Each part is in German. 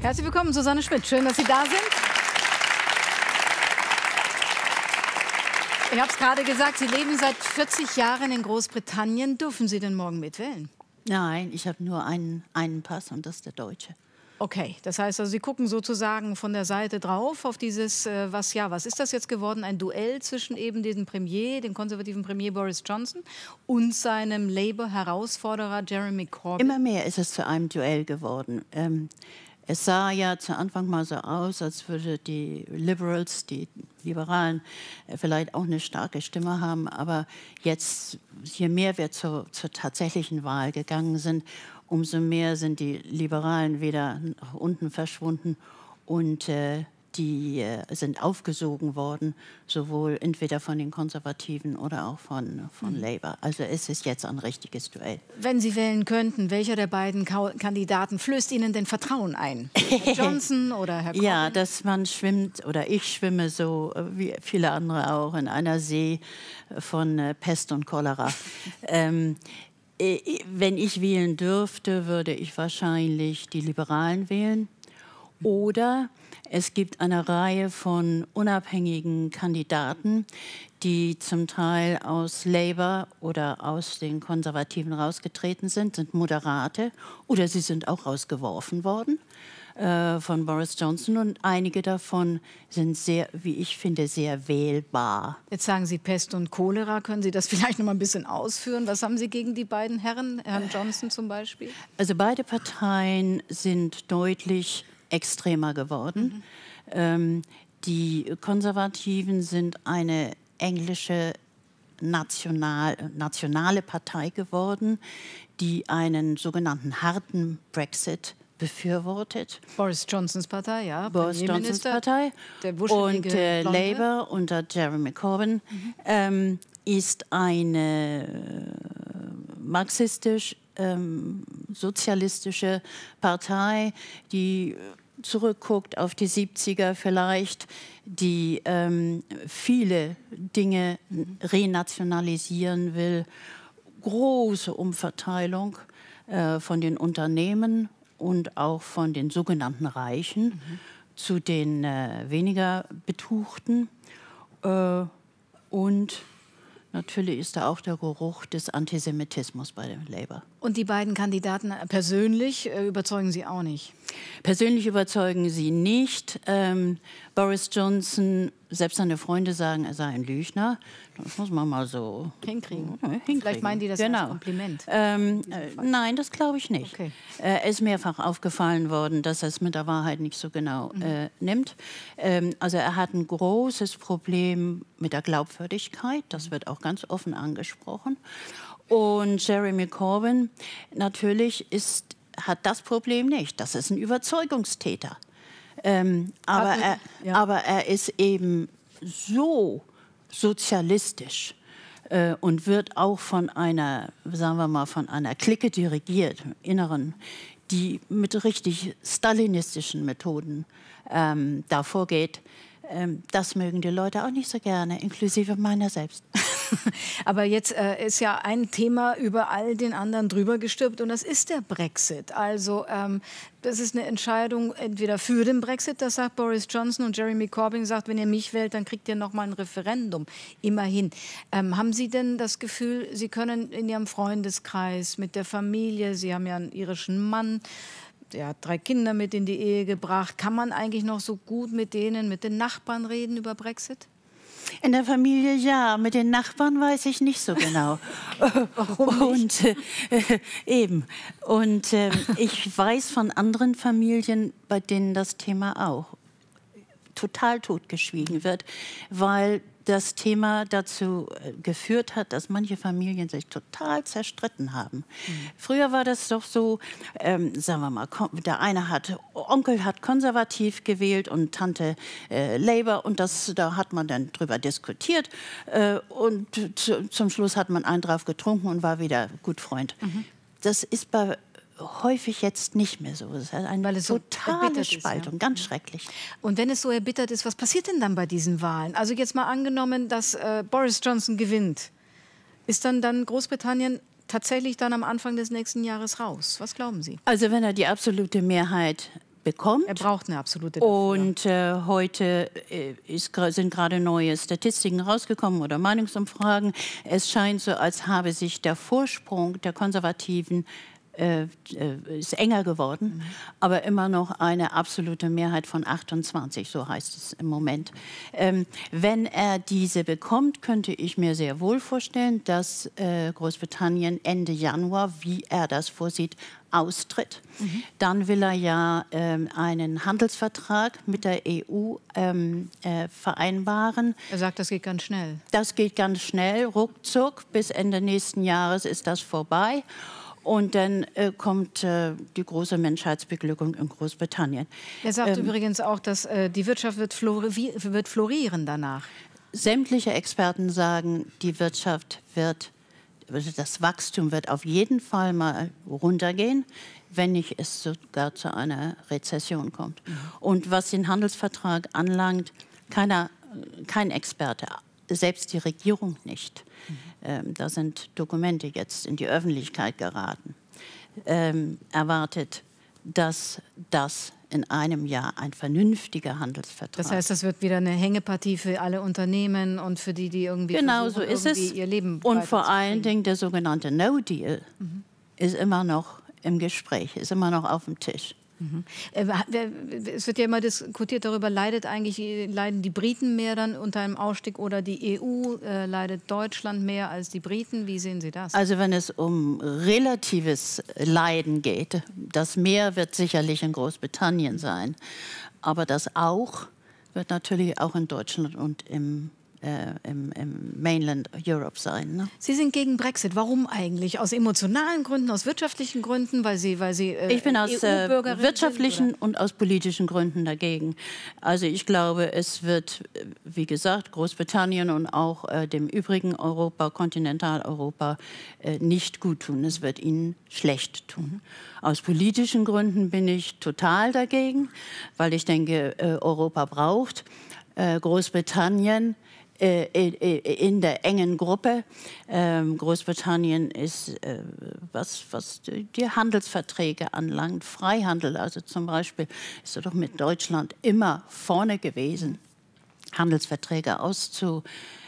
Herzlich willkommen, Susanne Schmidt. Schön, dass Sie da sind. Ich habe es gerade gesagt, Sie leben seit 40 Jahren in Großbritannien. Dürfen Sie denn morgen mitwählen? Nein, ich habe nur einen, einen Pass und das ist der deutsche. Okay, das heißt also, Sie gucken sozusagen von der Seite drauf auf dieses, äh, was ja, was ist das jetzt geworden? Ein Duell zwischen eben diesem Premier, dem konservativen Premier Boris Johnson und seinem Labour-Herausforderer Jeremy Corbyn. Immer mehr ist es zu einem Duell geworden. Ähm, es sah ja zu Anfang mal so aus, als würde die Liberals, die Liberalen, äh, vielleicht auch eine starke Stimme haben. Aber jetzt, je mehr wir zu, zur tatsächlichen Wahl gegangen sind, umso mehr sind die Liberalen wieder nach unten verschwunden und äh, die äh, sind aufgesogen worden, sowohl entweder von den Konservativen oder auch von, von mhm. Labour. Also es ist jetzt ein richtiges Duell. Wenn Sie wählen könnten, welcher der beiden Kandidaten flößt Ihnen denn Vertrauen ein? Herr Johnson oder Herr Corbyn? Ja, dass man schwimmt oder ich schwimme so äh, wie viele andere auch in einer See äh, von Pest und Cholera. ähm, wenn ich wählen dürfte, würde ich wahrscheinlich die Liberalen wählen oder es gibt eine Reihe von unabhängigen Kandidaten, die zum Teil aus Labour oder aus den Konservativen rausgetreten sind, sind Moderate oder sie sind auch rausgeworfen worden äh, von Boris Johnson und einige davon sind sehr, wie ich finde, sehr wählbar. Jetzt sagen Sie Pest und Cholera. Können Sie das vielleicht noch mal ein bisschen ausführen? Was haben Sie gegen die beiden Herren, Herrn Johnson zum Beispiel? Also beide Parteien sind deutlich extremer geworden. Mhm. Ähm, die Konservativen sind eine englische national, nationale Partei geworden, die einen sogenannten harten Brexit befürwortet. Boris Johnsons Partei, ja. Boris Johnsons Partei. und äh, Labour unter Jeremy Corbyn mhm. ähm, ist eine äh, marxistisch-sozialistische ähm, Partei, die zurückguckt auf die 70er vielleicht, die ähm, viele Dinge renationalisieren will, große Umverteilung äh, von den Unternehmen und auch von den sogenannten Reichen mhm. zu den äh, weniger Betuchten äh, und Natürlich ist da auch der Geruch des Antisemitismus bei dem Labour. Und die beiden Kandidaten persönlich äh, überzeugen Sie auch nicht? Persönlich überzeugen Sie nicht. Ähm, Boris Johnson selbst seine Freunde sagen, er sei ein Lügner. Das muss man mal so hinkriegen. Ja, hinkriegen. Vielleicht meinen die das genau. als Kompliment. Ähm, äh, äh, nein, das glaube ich nicht. Okay. Äh, es ist mehrfach aufgefallen worden, dass er es mit der Wahrheit nicht so genau mhm. äh, nimmt. Ähm, also er hat ein großes Problem mit der Glaubwürdigkeit. Das mhm. wird auch ganz offen angesprochen. Und Jeremy Corbyn natürlich ist, hat das Problem nicht. Das ist ein Überzeugungstäter. Ähm, aber, er, ja. aber er ist eben so sozialistisch äh, und wird auch von einer, sagen wir mal, von einer Clique dirigiert, im inneren, die mit richtig stalinistischen Methoden ähm, da vorgeht. Ähm, das mögen die Leute auch nicht so gerne, inklusive meiner selbst. Aber jetzt äh, ist ja ein Thema über all den anderen drüber gestülpt und das ist der Brexit. Also ähm, das ist eine Entscheidung entweder für den Brexit, das sagt Boris Johnson und Jeremy Corbyn sagt, wenn ihr mich wählt, dann kriegt ihr noch mal ein Referendum. Immerhin. Ähm, haben Sie denn das Gefühl, Sie können in Ihrem Freundeskreis, mit der Familie, Sie haben ja einen irischen Mann, der hat drei Kinder mit in die Ehe gebracht. Kann man eigentlich noch so gut mit denen, mit den Nachbarn reden über Brexit? In der Familie ja, mit den Nachbarn weiß ich nicht so genau. Warum nicht? Und äh, äh, eben. Und äh, ich weiß von anderen Familien, bei denen das Thema auch total totgeschwiegen wird, weil das Thema dazu äh, geführt hat, dass manche Familien sich total zerstritten haben. Mhm. Früher war das doch so, ähm, sagen wir mal, der eine hat, Onkel hat konservativ gewählt und Tante äh, Labour und das, da hat man dann drüber diskutiert äh, und zu, zum Schluss hat man einen drauf getrunken und war wieder gut Freund. Mhm. Das ist bei häufig jetzt nicht mehr so. Das ist eine Weil es totale so Spaltung, ist, ja. ganz mhm. schrecklich. Und wenn es so erbittert ist, was passiert denn dann bei diesen Wahlen? Also jetzt mal angenommen, dass äh, Boris Johnson gewinnt. Ist dann, dann Großbritannien tatsächlich dann am Anfang des nächsten Jahres raus? Was glauben Sie? Also wenn er die absolute Mehrheit bekommt. Er braucht eine absolute. Und äh, heute äh, ist, sind gerade neue Statistiken rausgekommen oder Meinungsumfragen. Es scheint so, als habe sich der Vorsprung der Konservativen äh, äh, ist enger geworden, mhm. aber immer noch eine absolute Mehrheit von 28, so heißt es im Moment. Ähm, wenn er diese bekommt, könnte ich mir sehr wohl vorstellen, dass äh, Großbritannien Ende Januar, wie er das vorsieht, austritt. Mhm. Dann will er ja ähm, einen Handelsvertrag mit der EU ähm, äh, vereinbaren. Er sagt, das geht ganz schnell. Das geht ganz schnell, ruckzuck. Bis Ende nächsten Jahres ist das vorbei. Und dann äh, kommt äh, die große Menschheitsbeglückung in Großbritannien. Er sagt ähm, übrigens auch, dass äh, die Wirtschaft wird, flori wird, florieren danach. Sämtliche Experten sagen, die Wirtschaft wird, also das Wachstum wird auf jeden Fall mal runtergehen, wenn nicht es sogar zu einer Rezession kommt. Mhm. Und was den Handelsvertrag anlangt, keiner, kein Experte, selbst die Regierung nicht. Ähm, da sind Dokumente jetzt in die Öffentlichkeit geraten. Ähm, erwartet, dass das in einem Jahr ein vernünftiger Handelsvertrag. Das heißt, das wird wieder eine Hängepartie für alle Unternehmen und für die, die irgendwie, genau so ist es. ihr Leben Und vor allen Dingen der sogenannte No-Deal mhm. ist immer noch im Gespräch, ist immer noch auf dem Tisch. Mhm. Äh, es wird ja immer diskutiert darüber, leidet eigentlich, leiden die Briten mehr dann unter einem Ausstieg oder die EU, äh, leidet Deutschland mehr als die Briten? Wie sehen Sie das? Also wenn es um relatives Leiden geht, das Mehr wird sicherlich in Großbritannien sein, aber das auch wird natürlich auch in Deutschland und im äh, im, im, Mainland Europe sein. Ne? Sie sind gegen Brexit. Warum eigentlich? Aus emotionalen Gründen, aus wirtschaftlichen Gründen, weil Sie, weil Sie äh, ich bin aus äh, wirtschaftlichen sind, und aus politischen Gründen dagegen. Also ich glaube, es wird, äh, wie gesagt, Großbritannien und auch äh, dem übrigen Europa, Kontinentaleuropa, äh, nicht gut tun. Es wird ihnen schlecht tun. Aus politischen Gründen bin ich total dagegen, weil ich denke, Europa braucht Großbritannien äh, äh, äh, in der engen Gruppe. Ähm, Großbritannien ist, was, was die Handelsverträge anlangt, Freihandel, also zum Beispiel ist er doch mit Deutschland immer vorne gewesen, Handelsverträge auszu,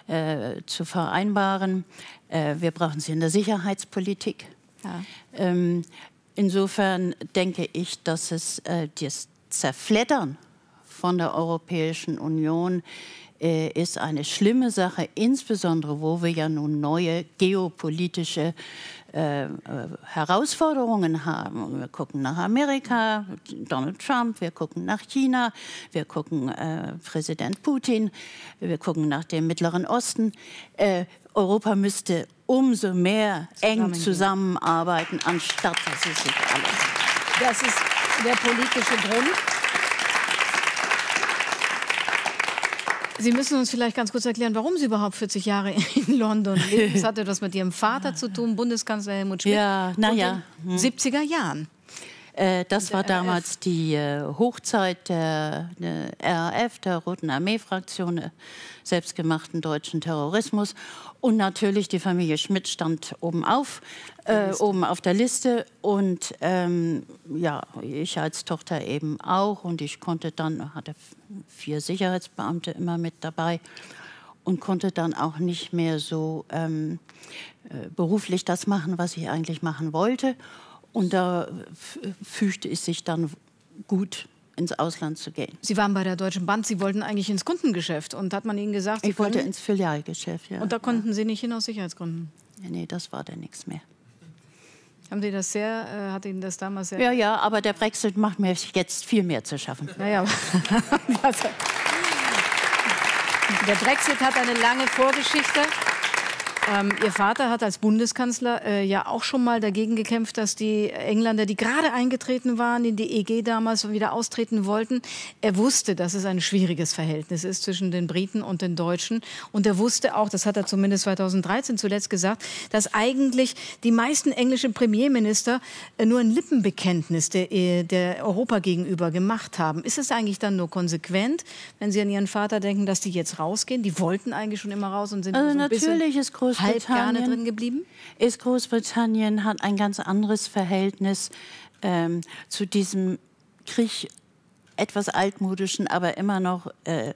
äh, zu vereinbaren. wir brauchen sie in der Sicherheitspolitik. Ja. Ähm, insofern denke ich, dass es äh, das Zerfleddern von der Europäischen Union äh, ist eine schlimme Sache, insbesondere wo wir ja nun neue geopolitische äh, äh, Herausforderungen haben. Wir gucken nach Amerika, Donald Trump, wir gucken nach China, wir gucken äh, Präsident Putin, wir gucken nach dem Mittleren Osten. Äh, Europa müsste umso mehr eng zusammenarbeiten, anstatt dass es sich alles. Das ist der politische Grund. Sie müssen uns vielleicht ganz kurz erklären, warum Sie überhaupt 40 Jahre in London leben. Das hatte etwas mit Ihrem Vater zu tun, Bundeskanzler Helmut Schmidt. Ja, naja. 70er hm. Jahren. Äh, das war damals die äh, Hochzeit der, der RAF, der Roten Armee-Fraktion, äh, selbstgemachten deutschen Terrorismus. Und natürlich die Familie Schmidt stand oben auf, äh, oben auf der Liste. Und ähm, ja, ich als Tochter eben auch. Und ich konnte dann, hatte vier Sicherheitsbeamte immer mit dabei und konnte dann auch nicht mehr so ähm, beruflich das machen, was ich eigentlich machen wollte. Und da äh, fügte ich sich dann gut ins Ausland zu gehen. Sie waren bei der Deutschen Bank, Sie wollten eigentlich ins Kundengeschäft. Und hat man Ihnen gesagt, Sie Ich wollte ins Filialgeschäft, ja. Und da konnten ja. Sie nicht hin aus Sicherheitsgründen? Ja, nee, das war dann nichts mehr. Haben Sie das sehr, äh, hat Ihnen das damals sehr... Ja, ja, aber der Brexit macht mir jetzt viel mehr zu schaffen. Naja, also, der Brexit hat eine lange Vorgeschichte. Ähm, Ihr Vater hat als Bundeskanzler äh, ja auch schon mal dagegen gekämpft, dass die Engländer, die gerade eingetreten waren, in die EG damals wieder austreten wollten. Er wusste, dass es ein schwieriges Verhältnis ist zwischen den Briten und den Deutschen. Und er wusste auch, das hat er zumindest 2013 zuletzt gesagt, dass eigentlich die meisten englischen Premierminister äh, nur ein Lippenbekenntnis der, äh, der Europa gegenüber gemacht haben. Ist es eigentlich dann nur konsequent, wenn Sie an Ihren Vater denken, dass die jetzt rausgehen? Die wollten eigentlich schon immer raus und sind also so ein natürlich bisschen... Natürlich ist größer Großbritannien, drin geblieben? Ist Großbritannien hat ein ganz anderes Verhältnis ähm, zu diesem Krieg etwas altmodischen, aber immer noch äh,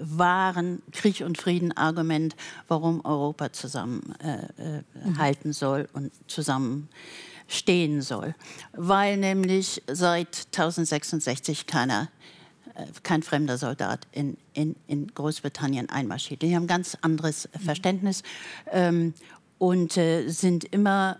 wahren Krieg- und Frieden-Argument, warum Europa zusammenhalten äh, äh, mhm. soll und zusammenstehen soll. Weil nämlich seit 1066 keiner äh, kein fremder Soldat in, in, in Großbritannien einmarschiert. Die haben ganz anderes äh, mhm. Verständnis ähm, und äh, sind immer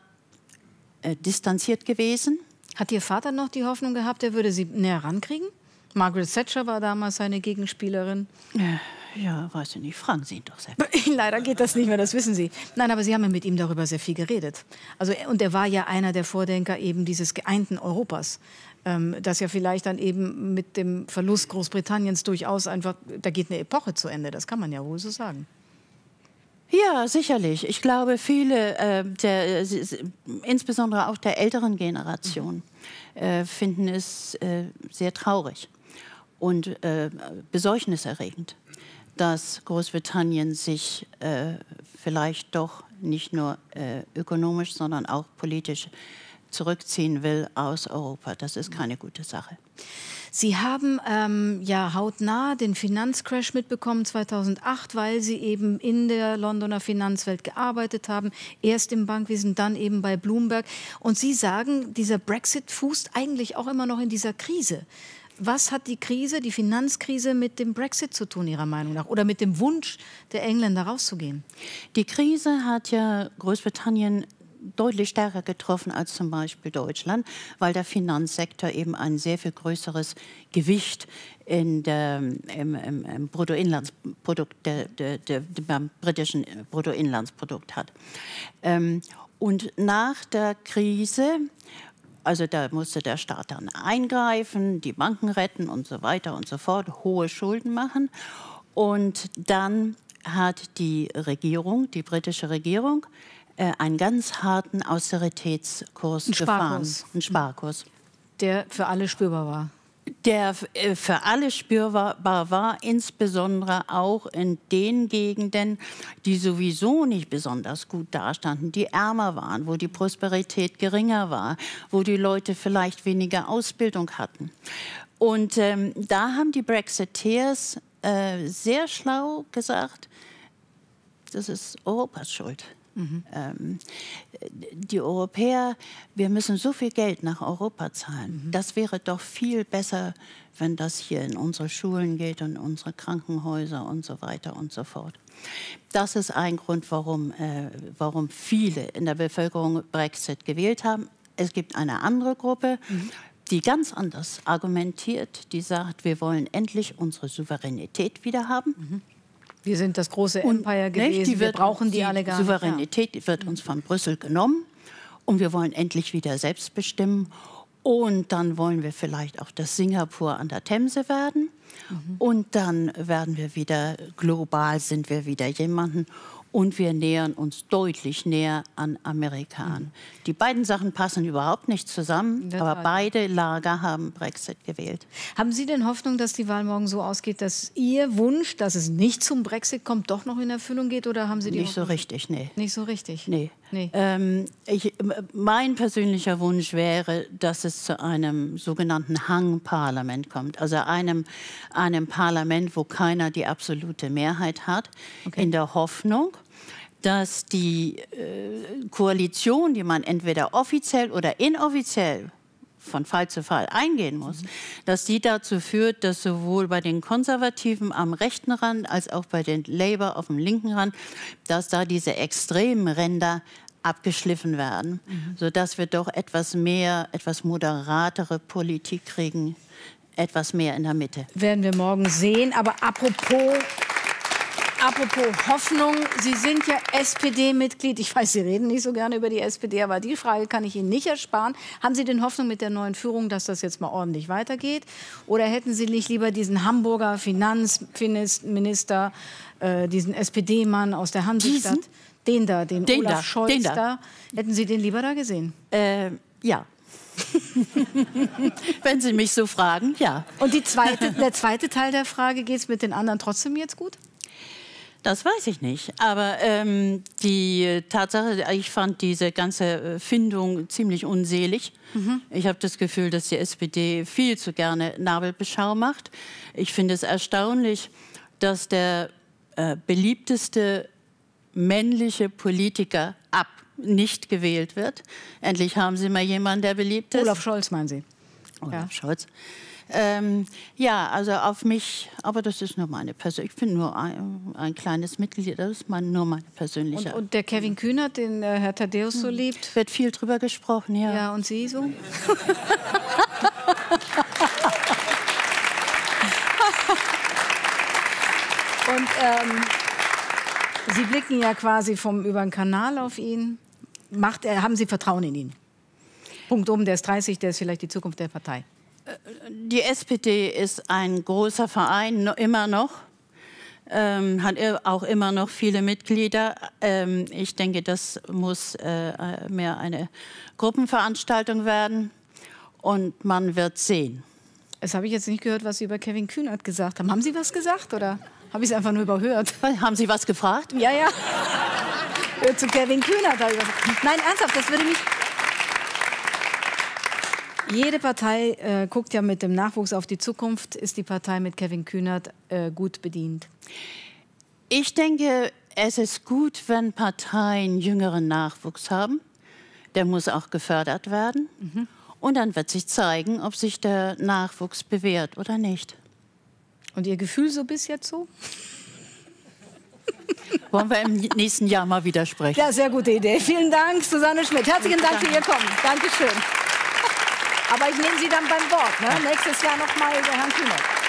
äh, distanziert gewesen. Hat Ihr Vater noch die Hoffnung gehabt, er würde Sie näher rankriegen? Margaret Thatcher war damals seine Gegenspielerin. Ja. Äh, ja, weiß ich nicht. Fragen Sie ihn doch selbst. Leider geht das nicht mehr, das wissen Sie. Nein, aber Sie haben ja mit ihm darüber sehr viel geredet. Also, und er war ja einer der Vordenker eben dieses geeinten Europas. Ähm, das ja vielleicht dann eben mit dem Verlust Großbritanniens durchaus einfach, da geht eine Epoche zu Ende, das kann man ja wohl so sagen. Ja, sicherlich. Ich glaube, viele, ähm, äh, der, insbesondere auch der älteren Generation, äh, finden es äh, sehr traurig und äh, besorgniserregend dass Großbritannien sich äh, vielleicht doch nicht nur äh, ökonomisch, sondern auch politisch zurückziehen will aus Europa. Das ist keine gute Sache. Sie haben ähm, ja hautnah den Finanzcrash mitbekommen 2008, weil Sie eben in der Londoner Finanzwelt gearbeitet haben, erst im Bankwesen, dann eben bei Bloomberg. Und Sie sagen, dieser Brexit fußt eigentlich auch immer noch in dieser Krise. Was hat die Krise, die Finanzkrise mit dem Brexit zu tun, Ihrer Meinung nach? Oder mit dem Wunsch der Engländer rauszugehen? Die Krise hat ja Großbritannien deutlich stärker getroffen als zum Beispiel Deutschland, weil der Finanzsektor eben ein sehr viel größeres Gewicht in der, im, im, im Bruttoinlandsprodukt, der, der, der, beim britischen Bruttoinlandsprodukt hat. Ähm, und nach der Krise also da musste der Staat dann eingreifen, die Banken retten und so weiter und so fort, hohe Schulden machen. Und dann hat die Regierung, die britische Regierung, äh, einen ganz harten Austeritätskurs Ein gefahren. Sparkurs. Ein Sparkurs. Der für alle spürbar war der äh, für alle spürbar war, insbesondere auch in den Gegenden, die sowieso nicht besonders gut dastanden, die ärmer waren, wo die Prosperität geringer war, wo die Leute vielleicht weniger Ausbildung hatten. Und ähm, da haben die Brexiteers äh, sehr schlau gesagt, das ist Europas Schuld. Mhm. die Europäer, wir müssen so viel Geld nach Europa zahlen. Mhm. Das wäre doch viel besser, wenn das hier in unsere Schulen geht und unsere Krankenhäuser und so weiter und so fort. Das ist ein Grund, warum, äh, warum viele in der Bevölkerung Brexit gewählt haben. Es gibt eine andere Gruppe. Mhm die ganz anders argumentiert, die sagt, wir wollen endlich unsere Souveränität wieder haben. Mhm. Wir sind das große Empire und, gewesen. die wir brauchen die, die alle gar Souveränität nicht. Souveränität wird uns von Brüssel genommen und wir wollen endlich wieder selbst bestimmen. Und dann wollen wir vielleicht auch das Singapur an der Themse werden. Mhm. Und dann werden wir wieder global, sind wir wieder jemanden und wir nähern uns deutlich näher an Amerika an. Mhm. Die beiden Sachen passen überhaupt nicht zusammen, aber beide Lager haben Brexit gewählt. Haben Sie denn Hoffnung, dass die Wahl morgen so ausgeht, dass Ihr Wunsch, dass es nicht zum Brexit kommt, doch noch in Erfüllung geht? Oder haben Sie die Nicht Hoffnung? so richtig, nee. Nicht so richtig? Nee. nee. Ähm, ich, mein persönlicher Wunsch wäre, dass es zu einem sogenannten Hangparlament kommt. Also einem, einem Parlament, wo keiner die absolute Mehrheit hat, okay. in der Hoffnung, dass die äh, Koalition, die man entweder offiziell oder inoffiziell von Fall zu Fall eingehen muss, mhm. dass die dazu führt, dass sowohl bei den Konservativen am rechten Rand als auch bei den Labour auf dem linken Rand, dass da diese extremen Ränder abgeschliffen werden, mhm. sodass wir doch etwas mehr, etwas moderatere Politik kriegen, etwas mehr in der Mitte. Werden wir morgen sehen. Aber apropos Apropos Hoffnung, Sie sind ja SPD-Mitglied. Ich weiß, Sie reden nicht so gerne über die SPD, aber die Frage kann ich Ihnen nicht ersparen. Haben Sie denn Hoffnung mit der neuen Führung, dass das jetzt mal ordentlich weitergeht? Oder hätten Sie nicht lieber diesen Hamburger Finanzminister, äh, diesen SPD-Mann aus der Hansestadt, den da, den, den Olaf da, Scholz den da. da. hätten Sie den lieber da gesehen? Äh, ja. Wenn Sie mich so fragen, ja. Und zweite, der zweite Teil der Frage, geht es mit den anderen trotzdem jetzt gut? Das weiß ich nicht. Aber ähm, die Tatsache, ich fand diese ganze äh, Findung ziemlich unselig. Mhm. Ich habe das Gefühl, dass die SPD viel zu gerne Nabelbeschau macht. Ich finde es erstaunlich, dass der äh, beliebteste männliche Politiker ab nicht gewählt wird. Endlich haben Sie mal jemanden, der beliebt ist. Olaf Scholz meinen Sie? oder oh, ja. Scholz. Ähm, ja, also auf mich, aber das ist nur meine Persönlichkeit. Ich bin nur ein, ein, kleines Mitglied, das ist mein, nur meine persönliche. Und, und der Kevin Kühnert, den äh, Herr Thaddeus so hm. liebt? Wird viel drüber gesprochen, ja. Ja, und Sie so? Und ähm, Sie blicken ja quasi vom über den Kanal auf ihn. Macht er, haben Sie Vertrauen in ihn? Punkt oben, der ist 30, der ist vielleicht die Zukunft der Partei. Die SPD ist ein großer Verein, immer noch. Ähm, hat auch immer noch viele Mitglieder. Ähm, ich denke, das muss äh, mehr eine Gruppenveranstaltung werden. Und man wird sehen. Das habe ich jetzt nicht gehört, was Sie über Kevin Kühnert gesagt haben. Haben Sie was gesagt oder habe ich es einfach nur überhört? Haben Sie was gefragt? Ja, ja. Zu Kevin Kühnert. Nein, ernsthaft, das würde mich, jede Partei äh, guckt ja mit dem Nachwuchs auf die Zukunft. Ist die Partei mit Kevin Kühnert äh, gut bedient? Ich denke, es ist gut, wenn Parteien jüngeren Nachwuchs haben. Der muss auch gefördert werden. Mhm. Und dann wird sich zeigen, ob sich der Nachwuchs bewährt oder nicht. Und Ihr Gefühl so bis jetzt so? Wollen wir im nächsten Jahr mal widersprechen? Ja, sehr gute Idee. Vielen Dank, Susanne Schmidt. Herzlichen Dank für Ihr Kommen. Dankeschön. Aber ich nehme Sie dann beim Wort. Ne? Nächstes Jahr nochmal über Herrn Kühnert.